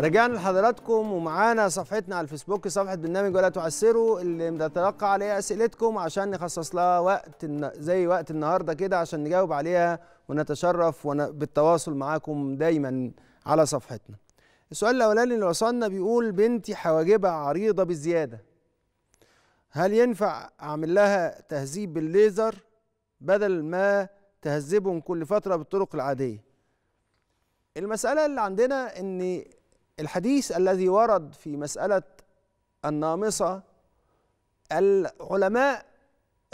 رجعنا لحضراتكم ومعانا صفحتنا على الفيسبوك صفحه برنامج ولا تعسروا اللي بنتلقى عليها اسئلتكم عشان نخصص لها وقت زي وقت النهارده كده عشان نجاوب عليها ونتشرف بالتواصل معاكم دايما على صفحتنا. السؤال الاولاني اللي وصلنا بيقول بنتي حواجبها عريضه بالزياده. هل ينفع اعمل لها تهذيب بالليزر بدل ما تهذبهم كل فتره بالطرق العاديه؟ المسألة اللي عندنا إن الحديث الذي ورد في مسألة النامصة العلماء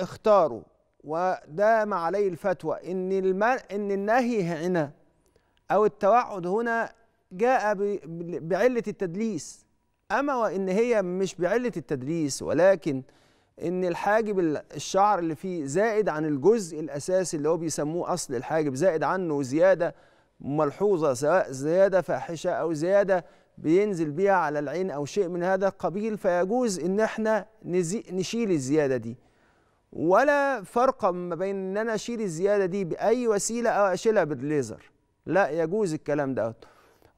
اختاروا ودام عليه الفتوى ان المن... ان النهي هنا او التوعد هنا جاء ب... بعله التدليس اما وان هي مش بعله التدليس ولكن ان الحاجب الشعر اللي فيه زائد عن الجزء الاساسي اللي هو بيسموه اصل الحاجب زائد عنه زياده ملحوظة سواء زيادة فاحشة أو زيادة بينزل بيها على العين أو شيء من هذا القبيل فيجوز إن احنا نشيل الزيادة دي ولا فرق ما بين إن أنا أشيل الزيادة دي بأي وسيلة أو أشيلها بالليزر لا يجوز الكلام دوت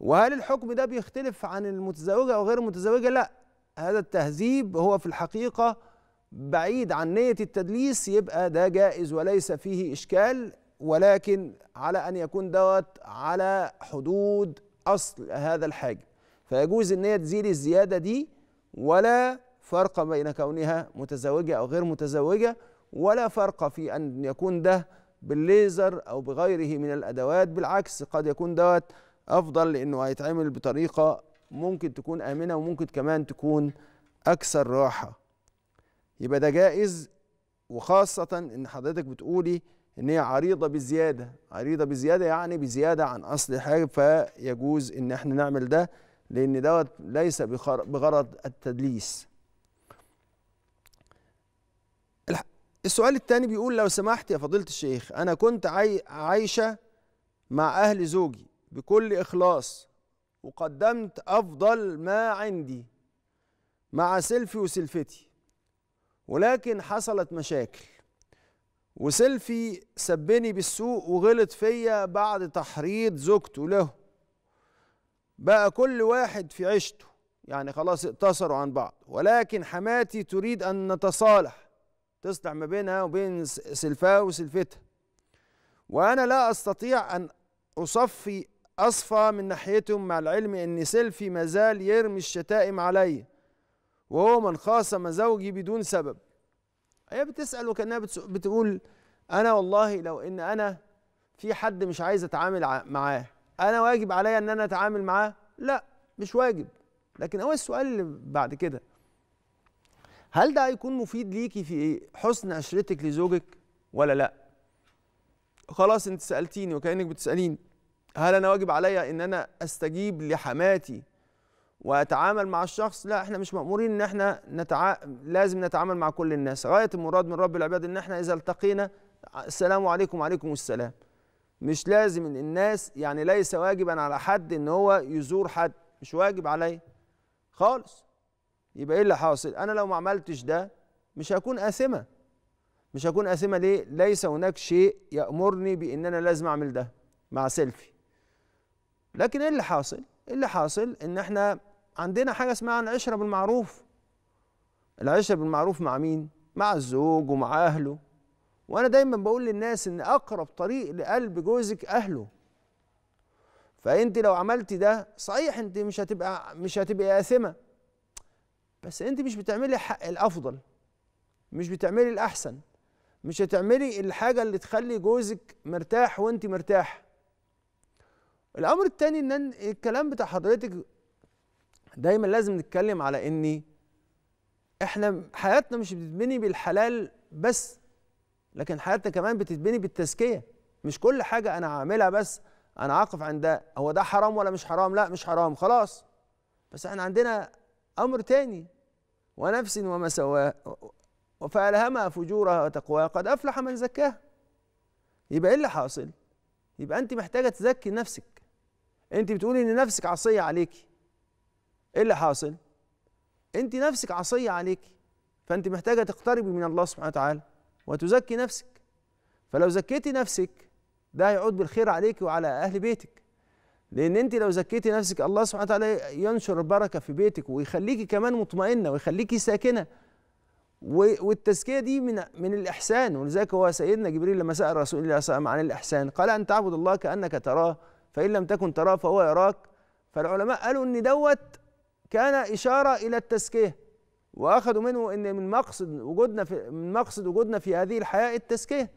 وهل الحكم ده بيختلف عن المتزوجة أو غير المتزوجة لا هذا التهذيب هو في الحقيقة بعيد عن نية التدليس يبقى ده جائز وليس فيه إشكال ولكن على ان يكون دوت على حدود اصل هذا الحاجب فيجوز ان هي تزيل الزياده دي ولا فرق بين كونها متزوجه او غير متزوجه ولا فرق في ان يكون ده بالليزر او بغيره من الادوات بالعكس قد يكون دوت افضل لانه هيتعمل بطريقه ممكن تكون امنه وممكن كمان تكون اكثر راحه يبقى ده جائز وخاصه ان حضرتك بتقولي ان هي عريضه بزياده عريضه بزياده يعني بزياده عن اصل حاجه فيجوز ان احنا نعمل ده لان دوت ليس بغرض التدليس السؤال الثاني بيقول لو سمحت يا فضيله الشيخ انا كنت عايشه مع اهل زوجي بكل اخلاص وقدمت افضل ما عندي مع سيلفي وسلفتي ولكن حصلت مشاكل وسيلفي سبني بالسوق وغلط فيا بعد تحريض زوجته له بقى كل واحد في عيشته يعني خلاص اقتصروا عن بعض ولكن حماتي تريد ان نتصالح تصلح ما بينها وبين سلفها وسلفتها وانا لا استطيع ان اصفي اصفى من ناحيتهم مع العلم ان سلفي مازال يرمي الشتائم علي وهو من خاصم زوجي بدون سبب هي بتسأل وكأنها بتقول أنا والله لو إن أنا في حد مش عايز أتعامل معاه أنا واجب عليا إن أنا أتعامل معاه؟ لا مش واجب لكن هو السؤال اللي بعد كده هل ده هيكون مفيد ليكي في حسن عشرتك لزوجك ولا لا؟ خلاص أنت سألتيني وكأنك بتسأليني هل أنا واجب عليا إن أنا أستجيب لحماتي واتعامل مع الشخص لا احنا مش مامورين ان احنا نتع... لازم نتعامل مع كل الناس غايه المراد من رب العباد ان احنا اذا التقينا السلام عليكم وعليكم السلام مش لازم ان الناس يعني ليس واجبا على حد ان هو يزور حد مش واجب عليا خالص يبقى ايه اللي حاصل انا لو ما عملتش ده مش هكون آثمة مش هكون آثمة ليه ليس هناك شيء يأمرني بان انا لازم اعمل ده مع سيلفي لكن ايه اللي حاصل إيه اللي حاصل ان احنا عندنا حاجه اسمها العشره بالمعروف العشره بالمعروف مع مين مع الزوج ومع اهله وانا دايما بقول للناس ان اقرب طريق لقلب جوزك اهله فانت لو عملتي ده صحيح انت مش هتبقى مش هتبقي قاسمه بس انت مش بتعملي حق الافضل مش بتعملي الاحسن مش هتعملي الحاجه اللي تخلي جوزك مرتاح وانت مرتاح الامر التاني ان الكلام بتاع حضرتك دايما لازم نتكلم على ان احنا حياتنا مش بتتبني بالحلال بس لكن حياتنا كمان بتتبني بالتزكيه مش كل حاجه انا هعملها بس انا عاقف عن ده هو ده حرام ولا مش حرام لا مش حرام خلاص بس احنا عندنا امر تاني ونفس وما سواها فالهمها فجورها وتقواها قد افلح من زكاها يبقى ايه اللي حاصل يبقى انت محتاجه تزكي نفسك انت بتقولي ان نفسك عصيه عليكي ايه اللي حاصل انت نفسك عصيه عليك فانت محتاجه تقتربي من الله سبحانه وتعالى وتزكي نفسك فلو زكيتي نفسك ده هيعود بالخير عليك وعلى اهل بيتك لان انت لو زكيتي نفسك الله سبحانه وتعالى ينشر البركه في بيتك ويخليكي كمان مطمئنه ويخليكي ساكنه والتزكيه دي من من الاحسان ولذلك هو سيدنا جبريل لما سال رسول الله صلى الله عليه وسلم عن الاحسان قال ان تعبد الله كانك تراه فان لم تكن تراه فهو يراك فالعلماء قالوا ان دوت كان إشارة إلى التزكية وأخذوا منه إن من مقصد وجودنا في من مقصد وجودنا في هذه الحياة التزكية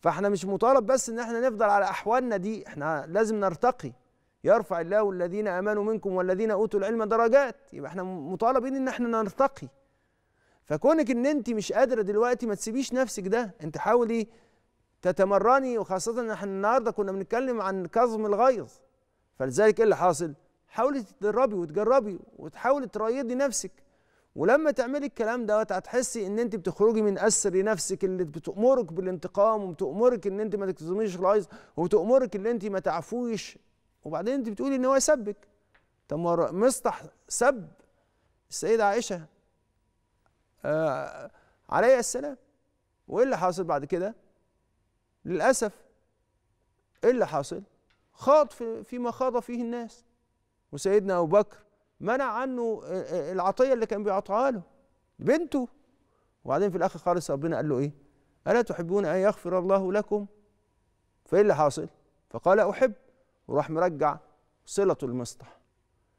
فاحنا مش مطالب بس إن احنا نفضل على أحوالنا دي احنا لازم نرتقي يرفع الله الذين آمنوا منكم والذين أوتوا العلم درجات يبقى احنا مطالبين إن احنا نرتقي فكونك إن أنت مش قادرة دلوقتي ما تسيبيش نفسك ده أنت حاولي تتمرني وخاصة إن احنا النهاردة كنا بنتكلم عن كظم الغيظ فلذلك إيه اللي حاصل؟ حاولي تتدربي وتجربي وتحاولي تريضي نفسك ولما تعملي الكلام دوت هتحسي ان انت بتخرجي من اسر نفسك اللي بتامرك بالانتقام وبتامرك ان انت ما تكتظميش الغيظ وبتامرك ان انت ما تعفويش وبعدين انت بتقولي ان هو سبك طب مصطح سب السيده عائشه آه عليها السلام وايه اللي حاصل بعد كده للاسف ايه اللي حاصل خاض في فيما خاض فيه الناس وسيدنا أبو بكر منع عنه العطية اللي كان بيعطيها له بنته وبعدين في الآخر خالص ربنا قال له إيه ألا تحبون أن يغفر الله لكم فإيه اللي حاصل فقال أحب وراح مرجع صلة المسطح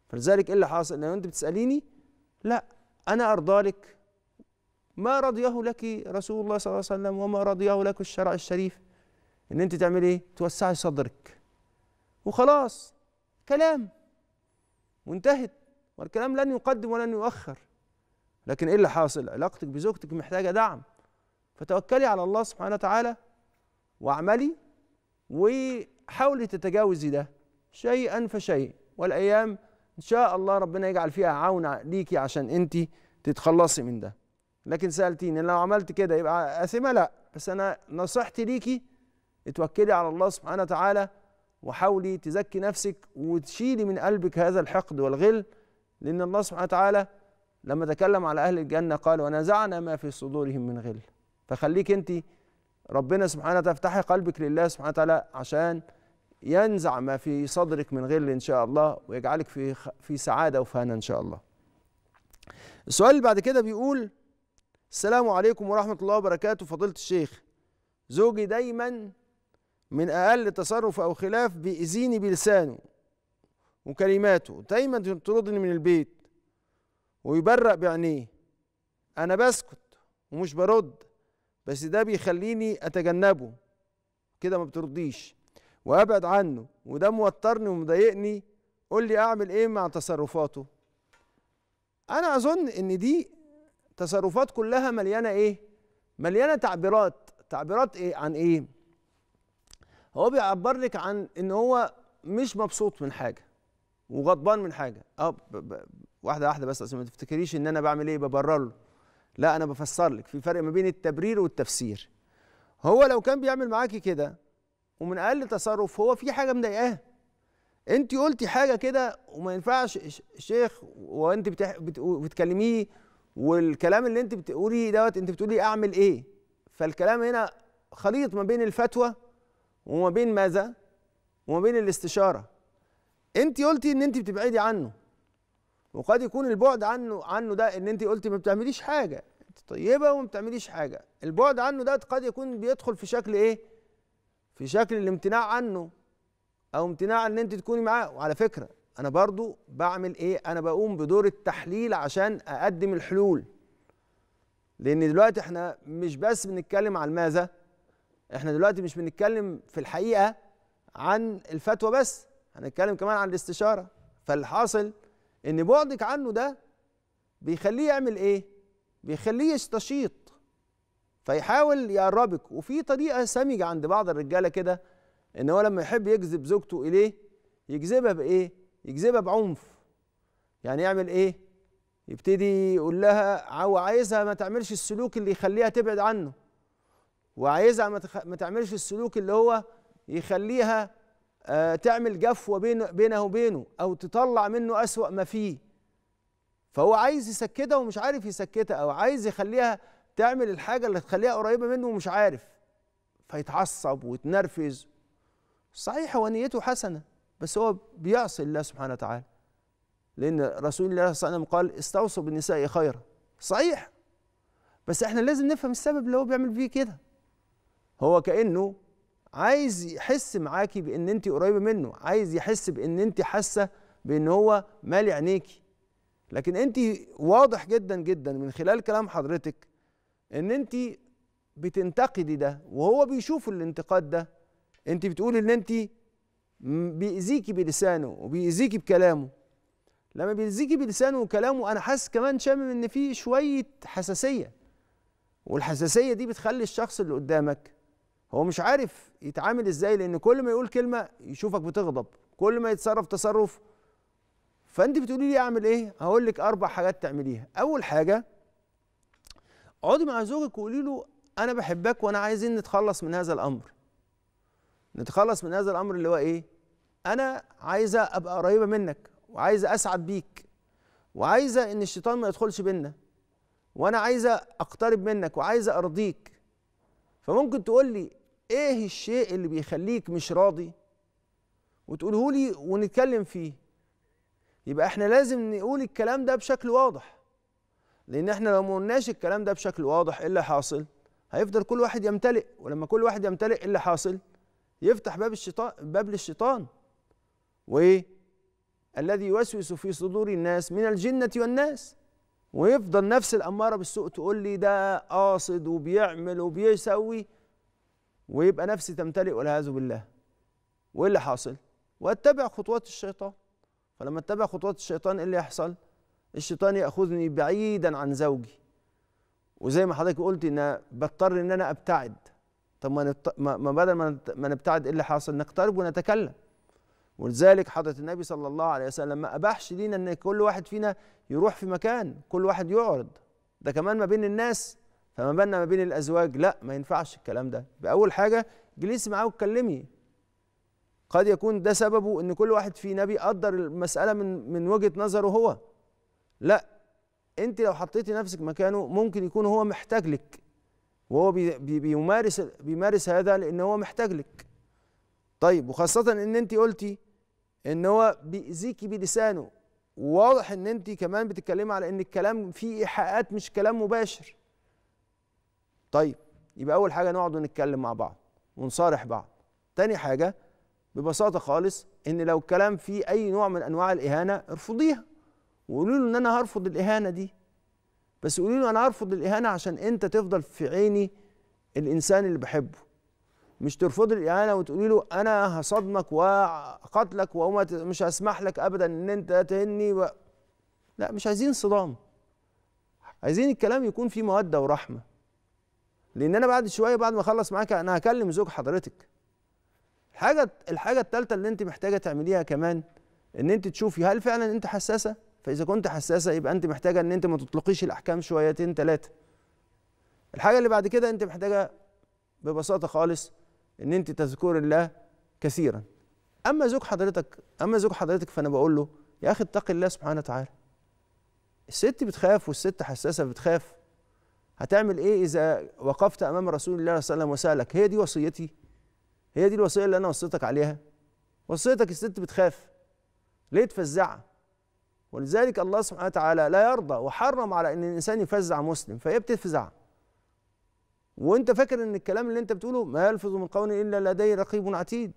فلذلك إيه اللي حاصل لو أنت بتسأليني لا أنا أرضى لك ما رضيه لك رسول الله صلى الله عليه وسلم وما رضيه لك الشرع الشريف ان انت تعمل ايه توسعي صدرك وخلاص كلام وانتهت والكلام لن يقدم ولن يؤخر لكن ايه اللي حاصل علاقتك بزوجتك محتاجه دعم فتوكلي على الله سبحانه وتعالى واعملي وحاولي تتجاوزي ده شيئا فشيء والايام ان شاء الله ربنا يجعل فيها عون ليكي عشان انت تتخلصي من ده لكن سالتيني لو عملت كده يبقى اثمه لا بس انا نصيحتي ليكي اتوكلي على الله سبحانه وتعالى وحاولي تزكي نفسك وتشيلي من قلبك هذا الحقد والغل لأن الله سبحانه وتعالى لما تكلم على أهل الجنة قال ونزعنا ما في صدورهم من غل فخليك أنت ربنا سبحانه تفتح قلبك لله سبحانه وتعالى عشان ينزع ما في صدرك من غل إن شاء الله ويجعلك في في سعادة وفانا إن شاء الله السؤال اللي بعد كده بيقول السلام عليكم ورحمة الله وبركاته فضيلة الشيخ زوجي دايما من أقل تصرف أو خلاف بيأذيني بلسانه وكلماته دايما تطردني من البيت ويبرق بعينيه أنا بسكت ومش برد بس ده بيخليني أتجنبه كده ما بترديش وأبعد عنه وده موترني ومضايقني قول لي أعمل إيه مع تصرفاته أنا أظن إن دي تصرفات كلها مليانة إيه؟ مليانة تعبيرات تعبيرات إيه عن إيه؟ هو بيعبر لك عن ان هو مش مبسوط من حاجه وغضبان من حاجه اه واحده واحده بس عشان ما تفتكريش ان انا بعمل ايه ببرر له لا انا بفسر لك في فرق ما بين التبرير والتفسير هو لو كان بيعمل معاكي كده ومن اقل تصرف هو في حاجه مضايقاه انت قلتي حاجه كده وما ينفعش شيخ وانت بتح... بتكلميه والكلام اللي انت بتقوليه دوت انت بتقولي اعمل ايه فالكلام هنا خليط ما بين الفتوى وما بين ماذا وما بين الاستشاره انت قلتي ان انت بتبعدي عنه وقد يكون البعد عنه عنه ده ان انت قلتي ما بتعمليش حاجه انت طيبه وما بتعمليش حاجه البعد عنه ده قد يكون بيدخل في شكل ايه في شكل الامتناع عنه او امتناع ان انت تكوني معاه وعلى فكره انا برضو بعمل ايه انا بقوم بدور التحليل عشان اقدم الحلول لان دلوقتي احنا مش بس بنتكلم عن ماذا احنا دلوقتي مش بنتكلم في الحقيقه عن الفتوى بس هنتكلم كمان عن الاستشاره فاللي حاصل ان بعدك عنه ده بيخليه يعمل ايه بيخليه يستشيط فيحاول يقربك وفي طريقه سمجه عند بعض الرجاله كده ان هو لما يحب يجذب زوجته اليه يجذبها بايه يجذبها بعنف يعني يعمل ايه يبتدي يقول لها او عايزها ما تعملش السلوك اللي يخليها تبعد عنه وعايزها ما تعملش السلوك اللي هو يخليها آه، تعمل جفوة بينه وبينه أو تطلع منه أسوأ ما فيه فهو عايز يسكتها ومش عارف يسكتها أو عايز يخليها تعمل الحاجة اللي تخليها قريبة منه ومش عارف فيتعصب ويتنرفز صحيح هو نيته حسنة بس هو بيعصي الله سبحانه وتعالى لأن رسول الله صلى الله عليه وسلم قال استوصوا بالنساء خيرا صحيح بس احنا لازم نفهم السبب اللي هو بيعمل فيه كده هو كانه عايز يحس معاكي بان انت قريبه منه عايز يحس بان انت حاسه بان هو مالي عينيكي لكن انت واضح جدا جدا من خلال كلام حضرتك ان انت بتنتقدي ده وهو بيشوف الانتقاد ده انت بتقولي ان انت بيأذيكي بلسانه وبيأذيكي بكلامه لما بيأذيكي بلسانه وكلامه انا حاسس كمان شامم ان في شويه حساسيه والحساسيه دي بتخلي الشخص اللي قدامك هو مش عارف يتعامل ازاي لان كل ما يقول كلمه يشوفك بتغضب كل ما يتصرف تصرف فانت بتقولي لي اعمل ايه هقول لك اربع حاجات تعمليها اول حاجه اقعدي مع زوجك وقولي له انا بحبك وانا عايزين نتخلص من هذا الامر نتخلص من هذا الامر اللي هو ايه انا عايزه ابقى قريبه منك وعايزه اسعد بيك وعايزه ان الشيطان ما يدخلش بينا وانا عايزه اقترب منك وعايزه ارضيك فممكن تقول لي ايه الشيء اللي بيخليك مش راضي وتقوله لي ونتكلم فيه يبقى احنا لازم نقول الكلام ده بشكل واضح لان احنا لو ما قلناش الكلام ده بشكل واضح ايه اللي حاصل هيفضل كل واحد يمتلئ ولما كل واحد يمتلئ ايه اللي حاصل يفتح باب الشيطان باب للشيطان وايه الذي يوسوس في صدور الناس من الجنه والناس ويفضل نفس الاماره بالسوء تقول لي ده قاصد وبيعمل وبيسوي ويبقى نفسي تمتلئ والعياذ بالله وايه اللي حاصل واتبع خطوات الشيطان فلما اتبع خطوات الشيطان ايه اللي يحصل الشيطان ياخذني بعيدا عن زوجي وزي ما حضرتك قلت ان بضطر ان انا ابتعد طب ما نبت... ما بدل ما, ما نبتعد ايه اللي حاصل نقترب ونتكلم ولذلك حضرة النبي صلى الله عليه وسلم ما أباحش لينا أن كل واحد فينا يروح في مكان كل واحد يعرض ده كمان ما بين الناس فما بالنا ما بين الازواج لا ما ينفعش الكلام ده باول حاجه جلسي معاه واتكلمي قد يكون ده سببه ان كل واحد في نبي قدر المساله من من وجهه نظره هو لا انت لو حطيتي نفسك مكانه ممكن يكون هو محتاج لك وهو بي بيمارس بيمارس هذا لان هو محتاج لك طيب وخاصه ان انت قلتي ان هو بيأذيكي بلسانه وواضح ان انت كمان بتتكلمي على ان الكلام فيه ايحاءات مش كلام مباشر طيب يبقى اول حاجه نقعد ونتكلم مع بعض ونصارح بعض تاني حاجه ببساطه خالص ان لو الكلام فيه اي نوع من انواع الاهانه ارفضيها وقولوا له ان انا هرفض الاهانه دي بس قولوا له انا هرفض الاهانه عشان انت تفضل في عيني الانسان اللي بحبه مش ترفض الاهانه وتقولي له انا هصدمك وقتلك ومش هسمح لك ابدا ان انت تهني و... لا مش عايزين صدام عايزين الكلام يكون فيه موده ورحمه لان انا بعد شويه بعد ما اخلص معاك انا هكلم زوج حضرتك الحاجه الحاجه الثالثه اللي انت محتاجه تعمليها كمان ان انت تشوفي هل فعلا انت حساسه فاذا كنت حساسه يبقى انت محتاجه ان انت ما تطلقيش الاحكام شويتين ثلاثه الحاجه اللي بعد كده انت محتاجه ببساطه خالص ان انت تذكر الله كثيرا اما زوج حضرتك اما زوج حضرتك فانا بقول له يا اخي اتقي الله سبحانه وتعالى الست بتخاف والست حساسه بتخاف هتعمل ايه اذا وقفت امام رسول الله صلى الله عليه وسلم وسالك هي دي وصيتي هي دي الوصيه اللي انا وصيتك عليها وصيتك الست بتخاف ليه تفزعها ولذلك الله سبحانه وتعالى لا يرضى وحرم على ان الانسان يفزع مسلم فهي بتفزع وانت فاكر ان الكلام اللي انت بتقوله ما يلفظ من قول الا لديه رقيب عتيد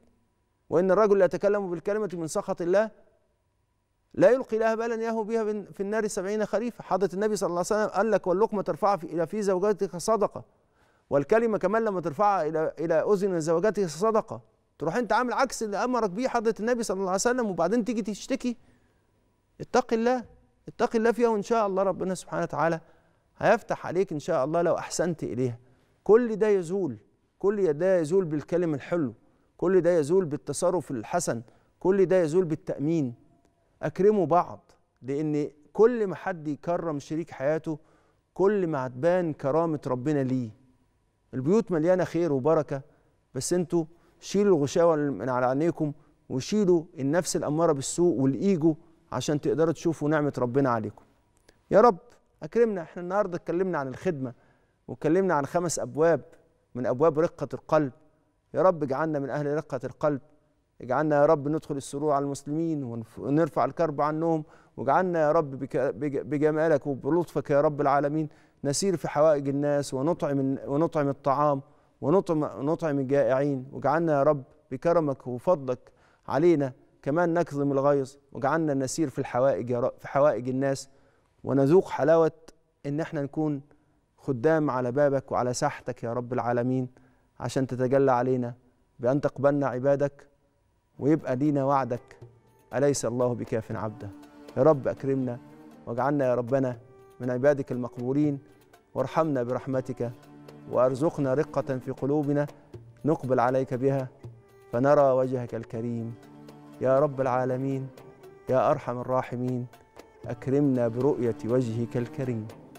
وان الرجل لا يتكلم بالكلمه من سخط الله لا يلقي لها بالا يهو بها في النار سبعين خريفة حضرة النبي صلى الله عليه وسلم قال لك واللقمة ترفع في إلى في زوجتك صدقة والكلمة كمان لما ترفعها إلى إلى أذن زوجتك صدقة تروح أنت عامل عكس اللي أمرك به حضرة النبي صلى الله عليه وسلم وبعدين تيجي تشتكي اتق الله اتق الله فيها وإن شاء الله ربنا سبحانه وتعالى هيفتح عليك إن شاء الله لو أحسنت إليها كل ده يزول كل ده يزول بالكلم الحلو كل ده يزول بالتصرف الحسن كل ده يزول بالتأمين اكرموا بعض لان كل ما حد يكرم شريك حياته كل ما هتبان كرامه ربنا ليه البيوت مليانه خير وبركه بس انتوا شيلوا الغشاوه من على عينيكم وشيلوا النفس الاماره بالسوء والايجو عشان تقدروا تشوفوا نعمه ربنا عليكم يا رب اكرمنا احنا النهارده اتكلمنا عن الخدمه واتكلمنا عن خمس ابواب من ابواب رقه القلب يا رب اجعلنا من اهل رقه القلب اجعلنا يا رب ندخل السرور على المسلمين ونرفع الكرب عنهم واجعلنا يا رب بجمالك وبلطفك يا رب العالمين نسير في حوائج الناس ونطعم ونطعم الطعام ونطعم نطعم الجائعين واجعلنا يا رب بكرمك وفضلك علينا كمان نكظم الغيظ واجعلنا نسير في الحوائج يا رب في حوائج الناس ونذوق حلاوه ان احنا نكون خدام على بابك وعلى ساحتك يا رب العالمين عشان تتجلى علينا بان تقبلنا عبادك ويبقى لينا وعدك أليس الله بكاف عبده يا رب أكرمنا واجعلنا يا ربنا من عبادك المقبولين وارحمنا برحمتك وارزقنا رقة في قلوبنا نقبل عليك بها فنرى وجهك الكريم يا رب العالمين يا أرحم الراحمين أكرمنا برؤية وجهك الكريم